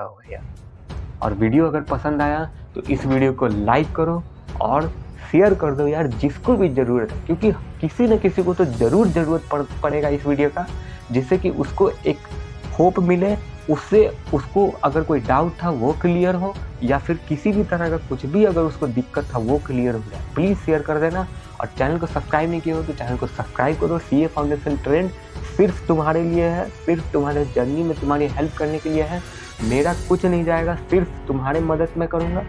और वीडियो अगर पसंद आया तो इस वीडियो को लाइक करो और शेयर कर दो यार जिसको भी ज़रूरत है क्योंकि किसी न किसी को तो ज़रूर ज़रूरत पड़ेगा इस वीडियो का जिससे कि उसको एक होप मिले उससे उसको अगर कोई डाउट था वो क्लियर हो या फिर किसी भी तरह का कुछ भी अगर उसको दिक्कत था वो क्लियर हो जाए प्लीज़ शेयर कर देना और चैनल को सब्सक्राइब नहीं किया हो तो चैनल को सब्सक्राइब करो सी ए फाउंडेशन ट्रेंड सिर्फ तुम्हारे लिए है सिर्फ तुम्हारे जर्नी में तुम्हारी हेल्प करने के लिए है मेरा कुछ नहीं जाएगा सिर्फ तुम्हारे मदद में करूँगा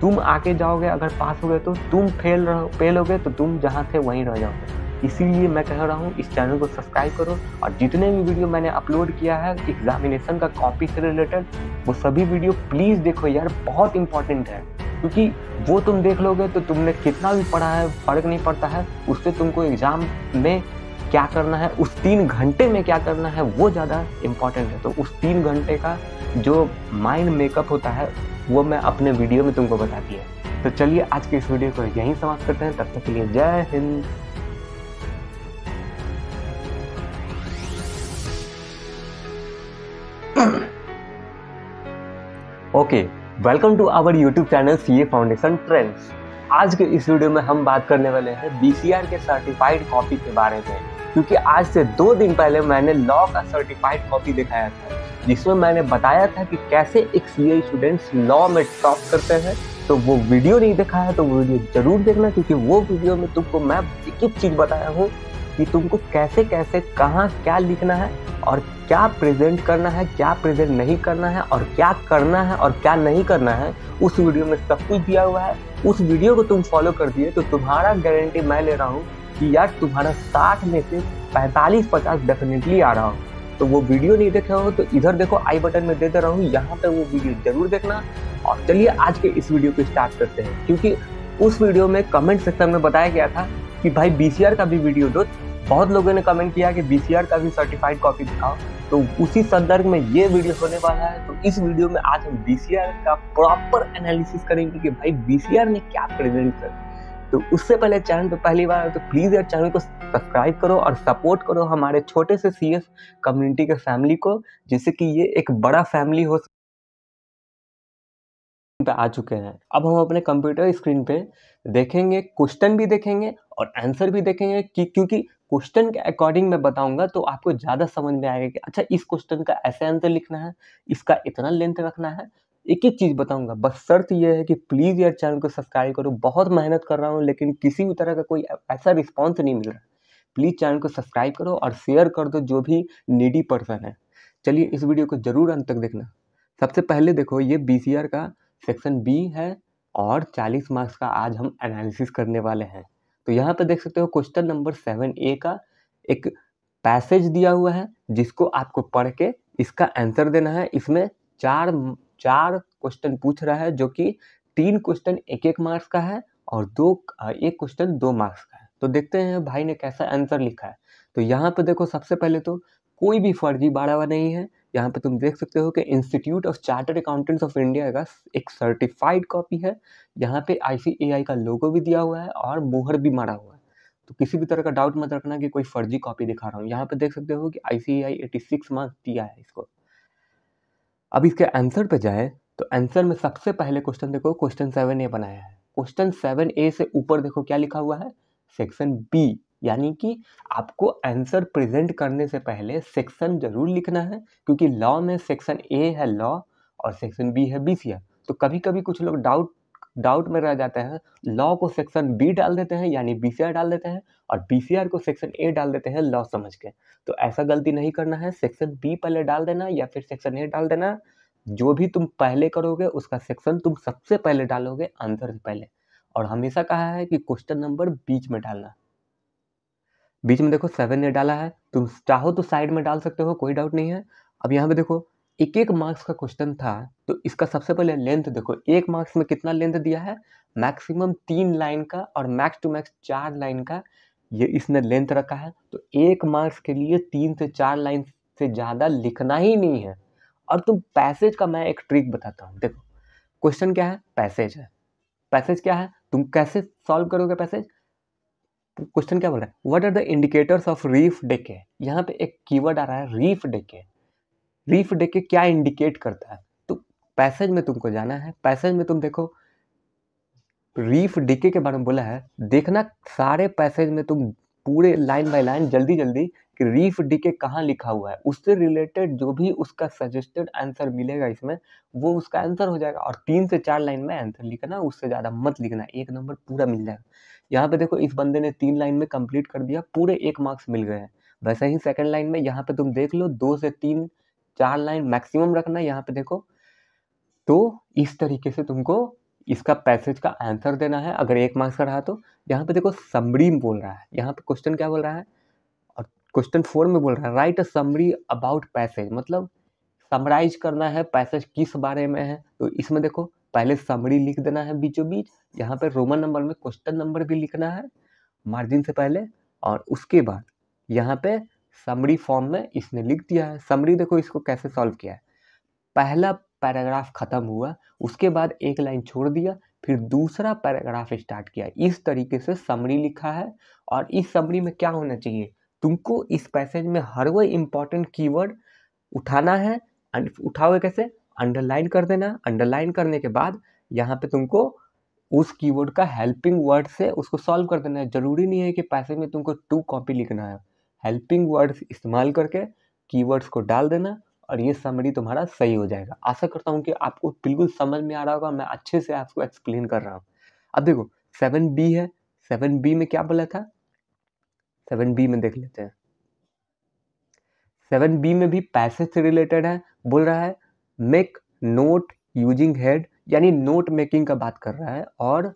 तुम आके जाओगे अगर पास हो गए तो तुम फेल रहो फेल हो गए तो तुम जहाँ थे वहीं रह जाओगे इसीलिए मैं कह रहा हूँ इस चैनल को सब्सक्राइब करो और जितने भी वीडियो मैंने अपलोड किया है एग्जामिनेशन का कॉपी से रिलेटेड वो सभी वीडियो प्लीज़ देखो यार बहुत इंपॉर्टेंट है क्योंकि वो तुम देख लोगे तो तुमने कितना भी पढ़ा है फ़र्क नहीं पड़ता है उससे तुमको एग्ज़ाम में क्या करना है उस तीन घंटे में क्या करना है वो ज़्यादा इम्पॉर्टेंट है तो उस तीन घंटे का जो माइंड मेकअप होता है वो मैं अपने वीडियो में तुमको बताती है तो चलिए आज के इस वीडियो को यहीं समाप्त करते हैं तब तक के लिए जय Hind okay welcome to our YouTube channel C A foundation trends आज के इस वीडियो में हम बात करने वाले हैं बी के सर्टिफाइड कॉपी के बारे में क्योंकि आज से दो दिन पहले मैंने लॉ का सर्टिफाइड कॉपी दिखाया था जिसमें मैंने बताया था कि कैसे एक सी स्टूडेंट्स लॉ में टॉप करते हैं तो वो वीडियो नहीं देखा है तो वो वीडियो जरूर देखना क्योंकि वो वीडियो में तुमको मैं एक एक चीज़ बताया हूँ कि तुमको कैसे कैसे कहाँ क्या लिखना है और क्या प्रेजेंट करना है क्या प्रेजेंट नहीं करना है और क्या करना है और क्या नहीं करना है उस वीडियो में सब कुछ दिया हुआ है उस वीडियो को तुम फॉलो कर दिए तो तुम्हारा गारंटी मैं ले रहा हूँ कि यार तुम्हारा साठ में से पैंतालीस पचास डेफिनेटली आ रहा हो तो वो वीडियो नहीं देखे हो तो इधर देखो आई बटन में दे दे रहा हूँ यहाँ पर वो वीडियो जरूर देखना और चलिए आज के इस वीडियो को स्टार्ट करते हैं क्योंकि उस वीडियो में कमेंट सेक्शन में बताया गया था कि भाई बी का भी वीडियो दो बहुत लोगों ने कमेंट किया कि बी का भी सर्टिफाइड कॉपी दिखाओ तो उसी संदर्भ में ये वीडियो होने वाला है तो इस वीडियो में आज हम बी का प्रॉपर एनालिसिस करेंगे कि भाई बी ने क्या प्रेजेंट कर तो उससे पहले चैनल पर पहली बार तो प्लीज़ यार चैनल को सब्सक्राइब करो और सपोर्ट करो हमारे छोटे से सी कम्युनिटी के फैमिली को जिससे कि ये एक बड़ा फैमिली हो पे आ चुके हैं अब हम अपने कंप्यूटर स्क्रीन पे देखेंगे क्वेश्चन भी देखेंगे और आंसर भी देखेंगे कि क्योंकि क्वेश्चन के अकॉर्डिंग मैं बताऊंगा तो आपको ज़्यादा समझ में आएगा कि अच्छा इस क्वेश्चन का ऐसे आंसर लिखना है इसका इतना लेंथ रखना है एक ही चीज़ बताऊंगा बस शर्त यह है कि प्लीज़ यार चैनल को सब्सक्राइब करो बहुत मेहनत कर रहा हूँ लेकिन किसी भी तरह का कोई ऐसा रिस्पॉन्स नहीं मिल रहा प्लीज़ चैनल को सब्सक्राइब करो और शेयर कर दो जो भी नीडी पर्सन है चलिए इस वीडियो को ज़रूर अंत तक देखना सबसे पहले देखो ये बी का सेक्शन बी है और 40 मार्क्स का आज हम एनालिसिस करने वाले हैं तो यहाँ पर देख सकते हो क्वेश्चन नंबर सेवन ए का एक पैसेज दिया हुआ है जिसको आपको पढ़ के इसका आंसर देना है इसमें चार चार क्वेश्चन पूछ रहा है जो कि तीन क्वेश्चन एक एक मार्क्स का है और दो एक क्वेश्चन दो मार्क्स का है तो देखते हैं भाई ने कैसा आंसर लिखा है तो यहाँ पर देखो सबसे पहले तो कोई भी फर्जी बाड़ावा नहीं है यहाँ पे तुम देख सकते हो कि institute of chartered accountants of India का एक सर्टिफाइड कॉपी है यहाँ पे आई का लोगो भी दिया हुआ है और मोहर भी मारा हुआ है तो किसी भी तरह का डाउट मत रखना कि कोई फर्जी कॉपी दिखा रहा हूँ यहाँ पे देख सकते हो कि I C I eighty six marks दिया है इसको अब इसके आंसर पे जाए तो आंसर में सबसे पहले क्वेश्चन देखो क्वेश्चन सेवन ए बनाया है क्वेश्चन सेवन ए से ऊपर देखो क्या लिखा हुआ है सेक्शन बी यानी कि आपको आंसर प्रेजेंट करने से पहले सेक्शन जरूर लिखना है क्योंकि लॉ में सेक्शन ए है लॉ और सेक्शन बी है बी तो कभी कभी कुछ लोग डाउट डाउट में रह जाते हैं लॉ को सेक्शन बी डाल देते हैं यानी बी डाल देते हैं और बी को सेक्शन ए डाल देते हैं लॉ समझ के तो ऐसा गलती नहीं करना है सेक्शन बी पहले डाल देना या फिर सेक्शन ए डाल देना जो भी तुम पहले करोगे उसका सेक्शन तुम सबसे पहले डालोगे आंसर से पहले और हमेशा कहा है कि क्वेश्चन नंबर बीच में डालना बीच में देखो सेवन ने डाला है तुम चाहो तो साइड में डाल सकते हो कोई डाउट नहीं है अब यहाँ पे देखो एक एक मार्क्स का क्वेश्चन था तो इसका सबसे पहले लेंथ देखो एक मार्क्स में कितना लेंथ दिया है मैक्सिमम तीन लाइन का और मैक्स टू मैक्स चार लाइन का ये इसने लेंथ रखा है तो एक मार्क्स के लिए तीन से चार लाइन से ज़्यादा लिखना ही नहीं है और तुम पैसेज का मैं एक ट्रिक बताता हूँ देखो क्वेश्चन क्या है पैसेज है पैसेज क्या है तुम कैसे सॉल्व करोगे पैसेज क्वेश्चन क्या बोल रहा है what are the indicators of reef decay यहाँ पे एक कीवर्ड आ रहा है रीफ डेके लीफ डे के क्या इंडिकेट करता है तो पैसेज में तुमको जाना है पैसेज में तुम देखो रीफ डिके के बारे में बोला है देखना सारे पैसेज में तुम पूरे लाइन बाय लाइन जल्दी जल्दी कि रीफ डिके कहाँ लिखा हुआ है उससे रिलेटेड जो भी उसका सजेस्टेड आंसर मिलेगा इसमें वो उसका आंसर हो जाएगा और तीन से चार लाइन में आंसर लिखना उससे ज़्यादा मत लिखना एक नंबर पूरा मिल जाएगा यहाँ पे देखो इस बंदे ने तीन लाइन में कंप्लीट कर दिया पूरे एक मार्क्स मिल गए हैं वैसे ही सेकेंड लाइन में यहाँ पे तुम देख लो दो से तीन चार लाइन मैक्सिमम रखना यहाँ पे देखो तो इस तरीके से तुमको इसका पैसेज का आंसर देना है अगर एक मार्क्स का रहा तो यहाँ पे देखो समरी बोल रहा है यहाँ पे क्वेश्चन क्या बोल रहा है और क्वेश्चन फोर में बोल रहा है write a summary about passage मतलब समराइज करना है पैसेज किस बारे में है तो इसमें देखो पहले समरी लिख देना है बीचों बीच यहाँ पे रोमन नंबर में क्वेश्चन नंबर भी लिखना है मार्जिन से पहले और उसके बाद यहाँ पे समरी फॉर्म में इसने लिख दिया है समरी देखो इसको कैसे सॉल्व किया है पहला पैराग्राफ ख़त्म हुआ उसके बाद एक लाइन छोड़ दिया फिर दूसरा पैराग्राफ स्टार्ट किया इस तरीके से समरी लिखा है और इस समरी में क्या होना चाहिए तुमको इस पैसेज में हर वो इम्पॉर्टेंट कीवर्ड उठाना है उठाओगे कैसे अंडरलाइन कर देना अंडरलाइन करने के बाद यहाँ पे तुमको उस कीवर्ड का हेल्पिंग वर्ड से उसको सॉल्व कर देना है ज़रूरी नहीं है कि पैसेज में तुमको टू कॉपी लिखना है हेल्पिंग वर्ड्स इस्तेमाल करके कीवर्ड्स को डाल देना और ये समरी तुम्हारा सही हो जाएगा आशा करता हूँ कि आपको बिल्कुल समझ में आ रहा होगा मैं अच्छे से आपको एक्सप्लेन कर रहा हूँ अब देखो सेवन बी है सेवन बी में क्या बोला था सेवन बी में देख लेते हैं सेवन बी में भी पैसेज से रिलेटेड है बोल रहा है मेक नोट यूजिंग हेड यानी नोट मेकिंग का बात कर रहा है और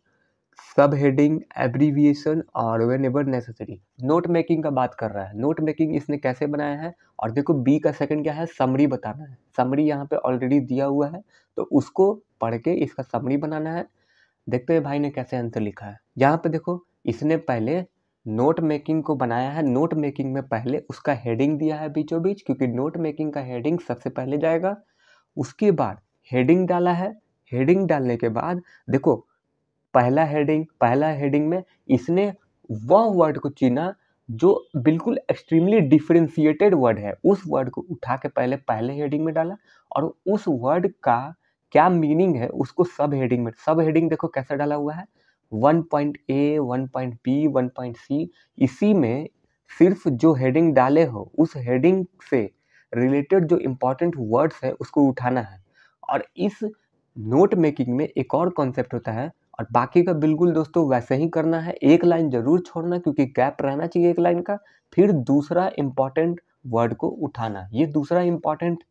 सब हेडिंग एब्रीविएशन और whenever necessary note making का बात कर रहा है नोट मेकिंग इसने कैसे बनाया है और देखो बी का सेकंड क्या है समरी बताना है समरी यहाँ पे ऑलरेडी दिया हुआ है तो उसको पढ़ के इसका समरी बनाना है देखते हैं भाई ने कैसे आंसर लिखा है यहाँ पे देखो इसने पहले नोट मेकिंग को बनाया है नोट मेकिंग में पहले उसका हेडिंग दिया है बीचों बीच क्योंकि नोट मेकिंग का हेडिंग सबसे पहले जाएगा उसके बाद हेडिंग डाला है हेडिंग डालने के बाद देखो पहला हेडिंग पहला हेडिंग में इसने वह वर्ड को चुना जो बिल्कुल एक्सट्रीमली डिफ्रेंशिएटेड वर्ड है उस वर्ड को उठा के पहले पहले हेडिंग में डाला और उस वर्ड का क्या मीनिंग है उसको सब हेडिंग में सब हेडिंग देखो कैसे डाला हुआ है one point A one point B one point C इसी में सिर्फ जो हेडिंग डाले हो उस हेडिंग से रिलेटेड जो इम्पोर्टेंट वर्ड्स है उसको उठाना है और इस नोट मेकिंग में एक और कॉन्सेप्ट होता है और बाकी का बिल्कुल दोस्तों वैसे ही करना है एक लाइन जरूर छोड़ना क्योंकि गैप रहना चाहिए एक लाइन का फिर दूसरा इंपॉर्टेंट वर्ड को उठाना ये दूसरा इंपॉर्टेंट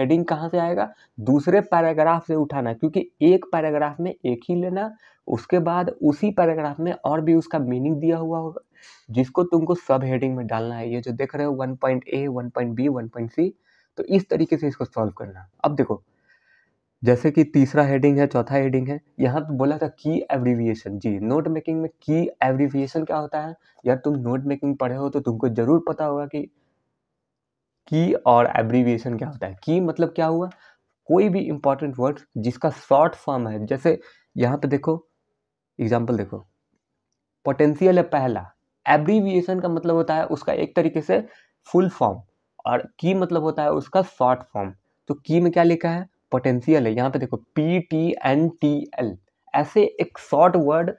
हेडिंग कहाँ से आएगा दूसरे पैराग्राफ से उठाना क्योंकि एक पैराग्राफ में एक ही लेना उसके बाद उसी पैराग्राफ में और भी उसका मीनिंग दिया हुआ होगा जिसको तुमको सब हेडिंग में डालना है ये जो देख रहे हो one point A one point B one point C तो इस तरीके से इसको सॉल्व करना अब देखो जैसे कि तीसरा हेडिंग है चौथा हेडिंग है यहाँ पे तो बोला था की एब्रीविएशन जी नोट मेकिंग में की एब्रीविएशन क्या होता है यार तुम नोट मेकिंग पढ़े हो तो तुमको ज़रूर पता होगा कि की और एब्रीविएशन क्या होता है की मतलब क्या हुआ कोई भी इंपॉर्टेंट वर्ड जिसका शॉर्ट फॉर्म है जैसे यहाँ पे देखो एग्जाम्पल देखो पोटेंशियल है पहला एब्रीविएशन का मतलब होता है उसका एक तरीके से फुल फॉर्म और की मतलब होता है उसका शॉर्ट फॉर्म तो की में क्या लिखा है पोटेंशियल है यहाँ पे देखो P T N T L ऐसे एक शॉर्ट वर्ड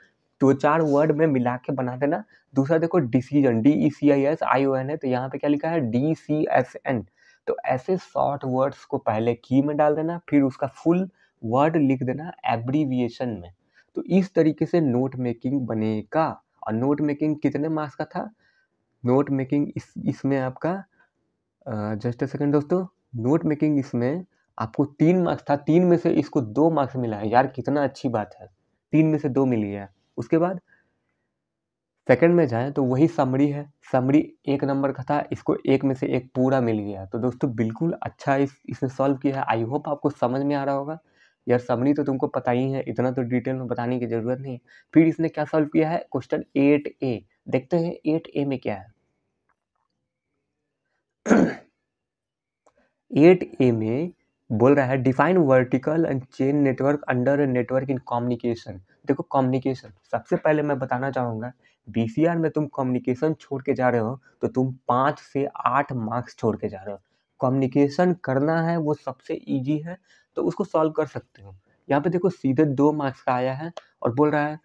दो चार वर्ड में मिला के बना देना दूसरा देखो decision D E C I S I O N है तो यहाँ पे क्या लिखा है डी सी एस एन तो ऐसे शॉर्ट वर्ड्स को पहले की में डाल देना फिर उसका फुल वर्ड लिख देना एब्रीविएशन में तो इस तरीके से नोट मेकिंग बनेगा और नोट मेकिंग कितने मार्क्स का था नोट मेकिंग इस इसमें आपका जस्ट अ सेकंड दोस्तों नोट मेकिंग इसमें आपको तीन मार्क्स था तीन में से इसको दो मार्क्स मिला है यार कितना अच्छी बात है तीन में से दो मिली है उसके बाद सेकंड में जाएं तो वही समरी है समरी एक नंबर का था इसको एक में से एक पूरा मिल गया तो दोस्तों बिल्कुल अच्छा इस इसने सॉल्व किया है आई होप आपको समझ में आ रहा होगा यार समरी तो तुमको पता ही है इतना तो डिटेल में बताने की ज़रूरत नहीं है फिर इसने क्या सॉल्व किया है क्वेश्चन एट ए देखते हैं एट ए में क्या है एट ए में बोल रहा है define vertical and chain network under network in communication देखो कम्युनिकेशन सबसे पहले मैं बताना चाहूँगा बी में तुम कम्युनिकेशन छोड़ के जा रहे हो तो तुम पाँच से आठ मार्क्स छोड़ के जा रहे हो कम्युनिकेशन करना है वो सबसे ईजी है तो उसको सॉल्व कर सकते हो यहाँ पे देखो सीधे दो मार्क्स का आया है और बोल रहा है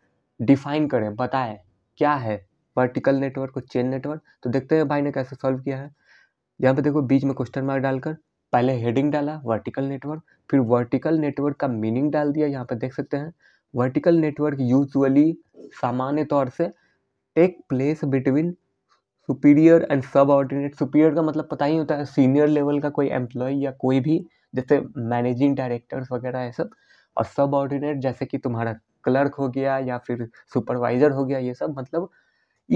डिफाइन करें बताएं क्या है वर्टिकल नेटवर्क और चेन नेटवर्क तो देखते हैं भाई ने कैसे सॉल्व किया है यहाँ पे देखो बीच में क्वेश्चन मार्क डालकर पहले हेडिंग डाला वर्टिकल नेटवर्क फिर वर्टिकल नेटवर्क का मीनिंग डाल दिया यहाँ पर देख सकते हैं वर्टिकल नेटवर्क यूजुअली सामान्य तौर से take place between superior and subordinate superior का मतलब पता ही होता है सीनियर लेवल का कोई एम्प्लॉय या कोई भी जैसे मैनेजिंग डायरेक्टर्स वगैरह ये सब और सब ऑर्डिनेट जैसे कि तुम्हारा क्लर्क हो गया या फिर सुपरवाइज़र हो गया ये सब मतलब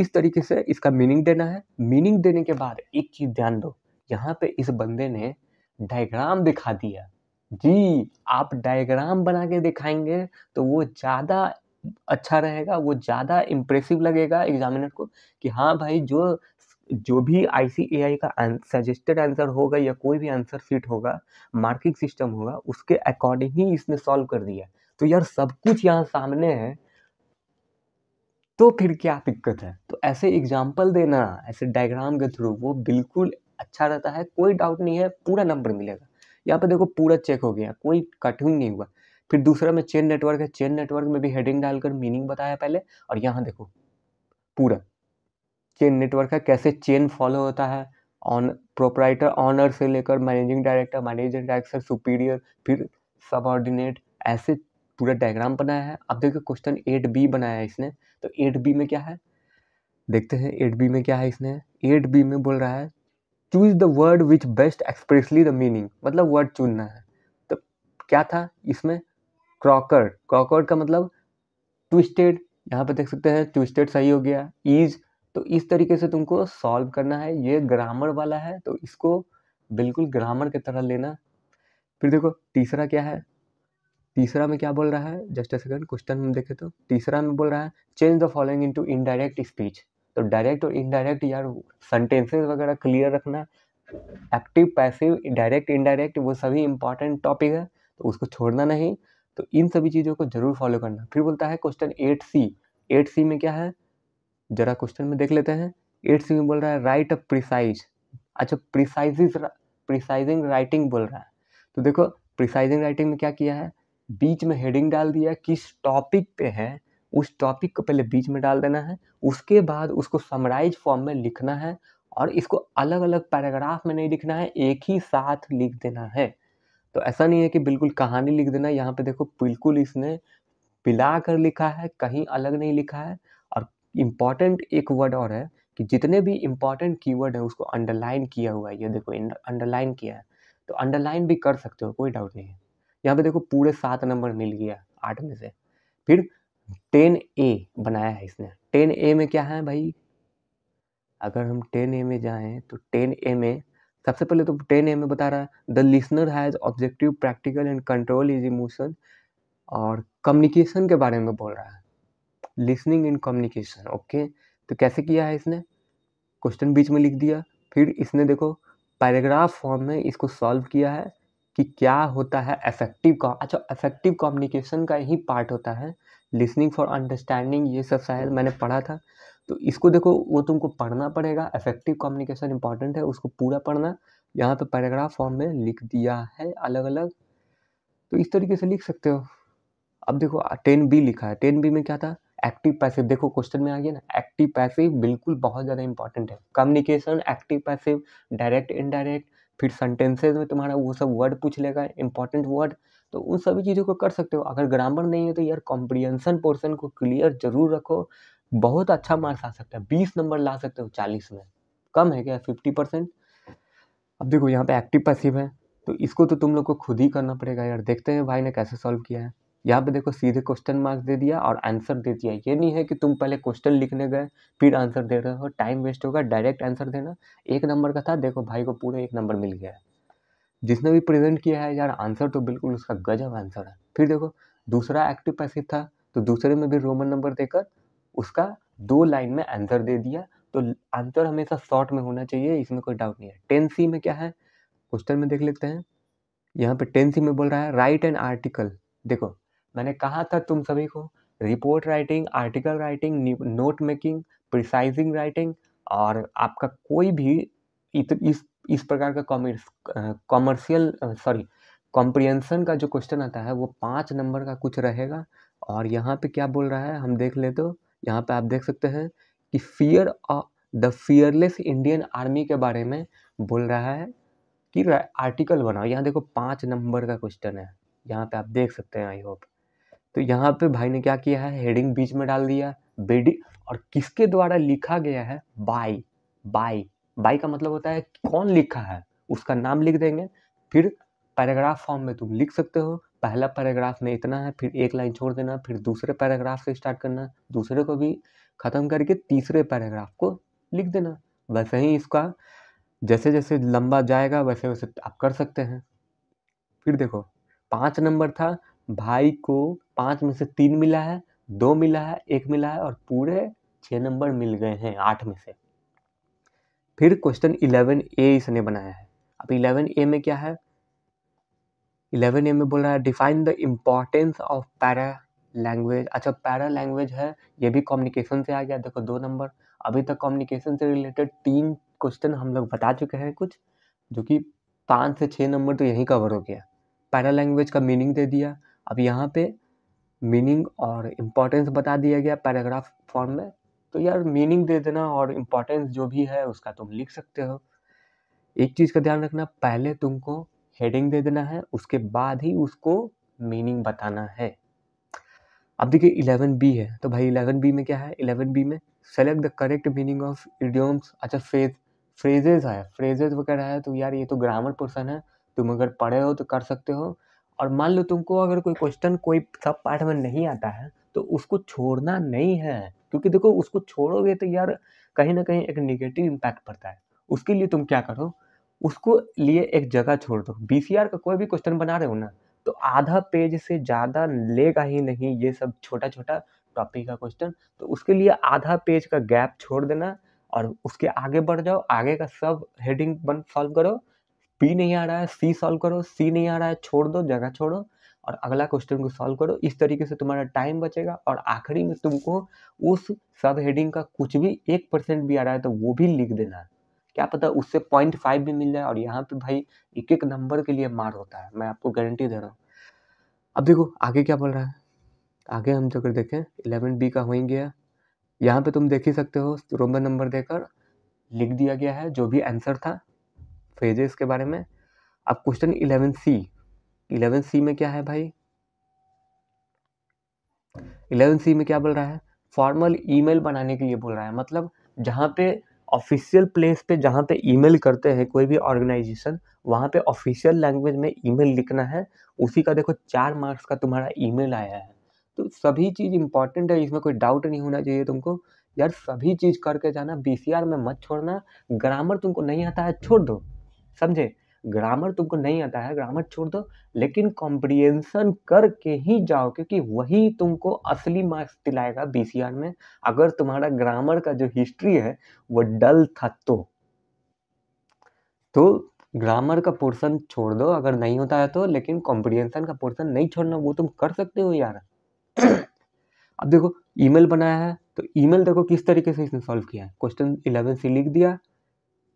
इस तरीके से इसका मीनिंग देना है मीनिंग देने के बाद एक चीज़ ध्यान दो यहाँ पे इस बंदे ने डायग्राम दिखा दिया जी आप डायग्राम बना के दिखाएंगे तो वो ज़्यादा अच्छा रहेगा वो ज़्यादा इम्प्रेसिव लगेगा एग्जामिनर को कि हाँ भाई जो जो भी आई सी ए आई का सजेस्टेड आंसर होगा या कोई भी आंसर सीट होगा मार्किंग सिस्टम होगा उसके अकॉर्डिंग ही इसने सॉल्व कर दिया तो यार सब कुछ यहाँ सामने है तो फिर क्या दिक्कत है तो ऐसे एग्जाम्पल देना ऐसे डायग्राम के थ्रू वो बिल्कुल अच्छा रहता है कोई डाउट नहीं है पूरा नंबर मिलेगा यहाँ पे देखो पूरा चेक हो गया कोई कटिंग नहीं हुआ फिर दूसरा में चेन नेटवर्क है चेन नेटवर्क में भी हेडिंग डालकर मीनिंग बताया पहले और यहाँ देखो पूरा चेन नेटवर्क है कैसे चेन फॉलो होता है ऑन प्रोपराइटर ऑनर से लेकर managing director managing director superior फिर सबऑर्डिनेट ऐसे पूरा डायग्राम बनाया है अब देखो क्वेश्चन एट बी बनाया है इसने तो एट बी में क्या है देखते हैं एट बी में क्या है इसने एट बी में बोल रहा है choose the word which best expressly the meaning मतलब वर्ड चुनना है तो क्या था इसमें क्रॉकर क्रॉकर का मतलब ट्विस्टेड यहाँ पे देख सकते हैं ट्विस्टेड सही हो गया इज तो इस तरीके से तुमको सॉल्व करना है ये ग्रामर वाला है तो इसको बिल्कुल ग्रामर की तरह लेना फिर देखो तीसरा क्या है तीसरा में क्या बोल रहा है जस्ट अ सेकंड क्वेश्चन में देखे तो तीसरा में बोल रहा है change the following into indirect speech तो डायरेक्ट और इनडायरेक्ट यार सेंटेंसेस वगैरह क्लियर रखना एक्टिव पैसिव डायरेक्ट इनडायरेक्ट वो सभी इंपॉर्टेंट टॉपिक है तो उसको छोड़ना नहीं तो इन सभी चीज़ों को जरूर फॉलो करना फिर बोलता है question eight C eight C में क्या है जरा क्वेश्चन में देख लेते हैं एट सी में बोल रहा है राइट अ प्रिसाइज अच्छा प्रिसाइजिज प्रिसाइजिंग राइटिंग बोल रहा है तो देखो प्रिसाइजिंग राइटिंग में क्या किया है बीच में हेडिंग डाल दिया किस टॉपिक पे है उस टॉपिक को पहले बीच में डाल देना है उसके बाद उसको समराइज फॉर्म में लिखना है और इसको अलग अलग पैराग्राफ में नहीं लिखना है एक ही साथ लिख देना है तो ऐसा नहीं है कि बिल्कुल कहानी लिख देना यहाँ पे देखो बिल्कुल इसने पिला कर लिखा है कहीं अलग नहीं लिखा है और इम्पॉर्टेंट एक वर्ड और है कि जितने भी इम्पॉर्टेंट कीवर्ड है उसको अंडरलाइन किया हुआ है ये देखो अंडरलाइन किया है तो अंडरलाइन भी कर सकते हो कोई डाउट नहीं है यहाँ पे देखो पूरे सात नंबर मिल गया आठ में से फिर टेन ए बनाया है इसने टेन ए में क्या है भाई अगर हम टेन ए में जाए तो टेन ए में सबसे पहले तो टेन ए में बता रहा है the listener has objective practical and control is emotion और कम्युनिकेशन के बारे में बोल रहा है लिसनिंग इन कम्युनिकेशन ओके तो कैसे किया है इसने क्वेश्चन बीच में लिख दिया फिर इसने देखो पैराग्राफ फॉर्म में इसको सॉल्व किया है कि क्या होता है का अच्छा अफेक्टिव कम्युनिकेशन का ही पार्ट होता है लिसनिंग फॉर अंडरस्टैंडिंग ये सब शायद मैंने पढ़ा था तो इसको देखो वो तुमको पढ़ना पड़ेगा इफेक्टिव कम्युनिकेशन इंपॉर्टेंट है उसको पूरा पढ़ना यहाँ पे पैराग्राफ फॉर्म में लिख दिया है अलग अलग तो इस तरीके से लिख सकते हो अब देखो टेन बी लिखा है टेन बी में क्या था एक्टिव पैसिव देखो क्वेश्चन में आ गया ना एक्टिव पैसिव बिल्कुल बहुत ज़्यादा इंपॉर्टेंट है communication active passive direct indirect फिर सेंटेंसेज में तुम्हारा वो सब वर्ड पूछ लेगा इंपॉर्टेंट वर्ड तो उन सभी चीज़ों को कर सकते हो अगर ग्रामर नहीं है तो यार कॉम्प्रियंसन पोर्सन को क्लियर जरूर रखो बहुत अच्छा मार्क्स आ सकता है बीस नंबर ला सकते हो चालीस में कम है क्या फिफ्टी परसेंट अब देखो यहाँ पे एक्टिव पैसिव है तो इसको तो तुम लोग को खुद ही करना पड़ेगा यार देखते हैं भाई ने कैसे सॉल्व किया है यहाँ पे देखो सीधे क्वेश्चन मार्क्स दे दिया और आंसर दे दिया ये नहीं है कि तुम पहले क्वेश्चन लिखने गए फिर आंसर दे रहे हो टाइम वेस्ट होगा डायरेक्ट आंसर देना एक नंबर का था देखो भाई को पूरा एक नंबर मिल गया है जिसने भी प्रेजेंट किया है यार आंसर तो बिल्कुल उसका गजब आंसर है फिर देखो दूसरा एक्टिव पैसिव था तो दूसरे में भी रोमन नंबर देकर उसका दो लाइन में आंसर दे दिया तो आंसर हमेशा शॉर्ट में होना चाहिए इसमें कोई डाउट नहीं है टेन सी में क्या है क्वेश्चन में देख लेते हैं यहाँ पे टेन सी में बोल रहा है राइट एन आर्टिकल देखो मैंने कहा था तुम सभी को report writing article writing note making precising writing और आपका कोई भी इत, इस इस प्रकार का कॉमर्स कॉमर्शियल सॉरी कॉम्प्रियंसन का जो क्वेश्चन आता है वो पाँच नंबर का कुछ रहेगा और यहाँ पे क्या बोल रहा है हम देख ले तो यहाँ पे आप देख सकते हैं कि fear the fearless Indian army के बारे में बोल रहा है कि आर्टिकल बनाओ यहाँ देखो पाँच नंबर का क्वेश्चन है यहाँ पे आप देख सकते हैं आई होप तो यहाँ पे भाई ने क्या किया है हेडिंग बीच में डाल दिया बेडी और किसके द्वारा लिखा गया है बाई बाई बाई का मतलब होता है कौन लिखा है उसका नाम लिख देंगे फिर पैराग्राफ फॉर्म में तुम लिख सकते हो पहला पैराग्राफ में इतना है फिर एक लाइन छोड़ देना फिर दूसरे पैराग्राफ से स्टार्ट करना दूसरे को भी ख़त्म करके तीसरे पैराग्राफ को लिख देना वैसे ही इसका जैसे जैसे लंबा जाएगा वैसे वैसे आप कर सकते हैं फिर देखो पाँच नंबर था भाई को पाँच में से तीन मिला है दो मिला है एक मिला है और पूरे छः नंबर मिल गए हैं आठ में से फिर क्वेश्चन इलेवन ए इसने बनाया है अब इलेवन ए में क्या है इलेवन ए में बोल रहा है define the importance of paralanguage अच्छा पैरा लैंग्वेज है ये भी कम्युनिकेशन से आ गया देखो दो नंबर अभी तक कम्युनिकेशन से रिलेटेड तीन क्वेश्चन हम लोग बता चुके हैं कुछ जो कि पाँच से छः नंबर तो यहीं कवर हो गया पैरा लैंग्वेज का मीनिंग दे दिया अब यहाँ पे मीनिंग और इम्पोर्टेंस बता दिया गया पैराग्राफ फॉर्म में तो यार मीनिंग दे देना और इम्पोर्टेंस जो भी है उसका तुम लिख सकते हो एक चीज़ का ध्यान रखना पहले तुमको हेडिंग दे देना है उसके बाद ही उसको मीनिंग बताना है अब देखिए इलेवन बी है तो भाई इलेवन बी में क्या है इलेवन बी में select the correct meaning of idioms अच्छा फ्रेज फ्रेजेज है फ्रेजेज वगैरह है तो यार ये तो ग्रामर पर्सन है तुम अगर पढ़े हो तो कर सकते हो और मान लो तुमको अगर कोई क्वेश्चन कोई सब पार्ट में नहीं आता है तो उसको छोड़ना नहीं है क्योंकि देखो उसको छोड़ोगे तो यार कहीं ना कहीं एक निगेटिव इम्पैक्ट पड़ता है उसके लिए तुम क्या करो उसको लिए एक जगह छोड़ दो बी का कोई भी क्वेश्चन बना रहे हो ना तो आधा पेज से ज़्यादा लेगा ही नहीं ये सब छोटा छोटा टॉपिक का क्वेश्चन तो उसके लिए आधा पेज का गैप छोड़ देना और उसके आगे बढ़ जाओ आगे का सब हेडिंग बन सॉल्व करो पी नहीं आ रहा है सी सॉल्व करो सी नहीं आ रहा है छोड़ दो जगह छोड़ो और अगला क्वेश्चन को सॉल्व करो इस तरीके से तुम्हारा टाइम बचेगा और आखिरी में तुमको उस सब हेडिंग का कुछ भी एक परसेंट भी आ रहा है तो वो भी लिख देना है क्या पता उससे पॉइंट फाइव भी मिल जाए और यहाँ पे भाई एक एक नंबर के लिए मार होता है मैं आपको गारंटी दे रहा हूँ अब देखो आगे क्या बोल रहा है आगे हम जो देखें इलेवन बी का हो ही गया यहाँ पे तुम देख ही सकते हो रोमन नंबर देकर लिख दिया गया है जो भी आंसर था फेजेस के बारे में अब question eleven C eleven C में क्या है भाई इलेवन सी में क्या बोल रहा है फॉर्मल ईमेल बनाने के लिए बोल रहा है मतलब जहाँ पे ऑफिशियल प्लेस पे जहाँ पे ईमेल करते हैं कोई भी ऑर्गेनाइजेशन वहाँ पे ऑफिशियल लैंग्वेज में ईमेल लिखना है उसी का देखो चार मार्क्स का तुम्हारा ईमेल आया है तो सभी चीज़ इंपॉर्टेंट है इसमें कोई डाउट नहीं होना चाहिए तुमको यार सभी चीज़ करके जाना बी में मत छोड़ना ग्रामर तुमको नहीं आता है छोड़ दो समझे ग्रामर तुमको नहीं आता है ग्रामर छोड़ दो लेकिन कॉम्प्रिहेंसन करके ही जाओ क्योंकि वही तुमको असली मार्क्स दिलाएगा बी में अगर तुम्हारा ग्रामर का जो हिस्ट्री है वो डल था तो तो ग्रामर का पोर्शन छोड़ दो अगर नहीं होता है तो लेकिन कॉम्प्रिहेंसन का पोर्शन नहीं छोड़ना वो तुम कर सकते हो यार अब देखो ईमेल बनाया है तो ईमेल देखो किस तरीके से इसने सॉल्व किया है क्वेश्चन इलेवन से लिख दिया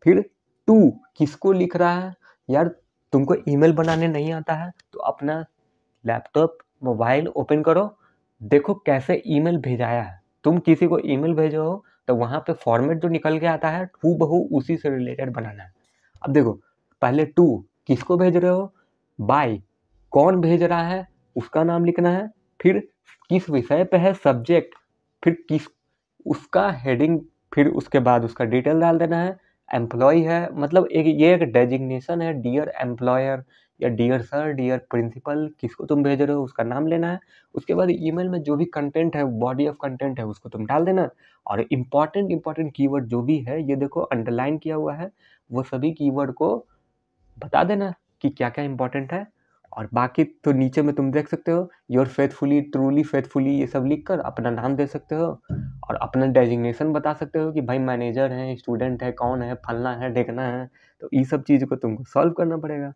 फिर टू किसको लिख रहा है यार तुमको ईमेल बनाने नहीं आता है तो अपना लैपटॉप मोबाइल ओपन करो देखो कैसे ईमेल भेजाया है तुम किसी को ईमेल भेजो हो तो वहाँ पे फॉर्मेट जो निकल के आता है टू बहू उसी से रिलेटेड बनाना है अब देखो पहले टू किसको भेज रहे हो बाय कौन भेज रहा है उसका नाम लिखना है फिर किस विषय पे है सब्जेक्ट फिर किस उसका हेडिंग फिर उसके बाद उसका डिटेल डाल देना है एम्प्लॉय है मतलब एक ये एक डेजिग्नेशन है डियर एम्प्लॉयर या डियर सर डियर प्रिंसिपल किसको तुम भेज रहे हो उसका नाम लेना है उसके बाद ईमेल में जो भी कंटेंट है बॉडी ऑफ कंटेंट है उसको तुम डाल देना और इम्पॉर्टेंट इम्पॉर्टेंट कीवर्ड जो भी है ये देखो अंडरलाइन किया हुआ है वो सभी कीवर्ड को बता देना कि क्या क्या इम्पॉर्टेंट है और बाकी तो नीचे में तुम देख सकते हो योर फेथफुली ट्रूली फेथफुली ये सब लिख कर अपना नाम दे सकते हो और अपना डेजिग्नेशन बता सकते हो कि भाई मैनेजर हैं स्टूडेंट है कौन है फलना है ढेकना है तो ये सब चीज़ को तुमको सॉल्व करना पड़ेगा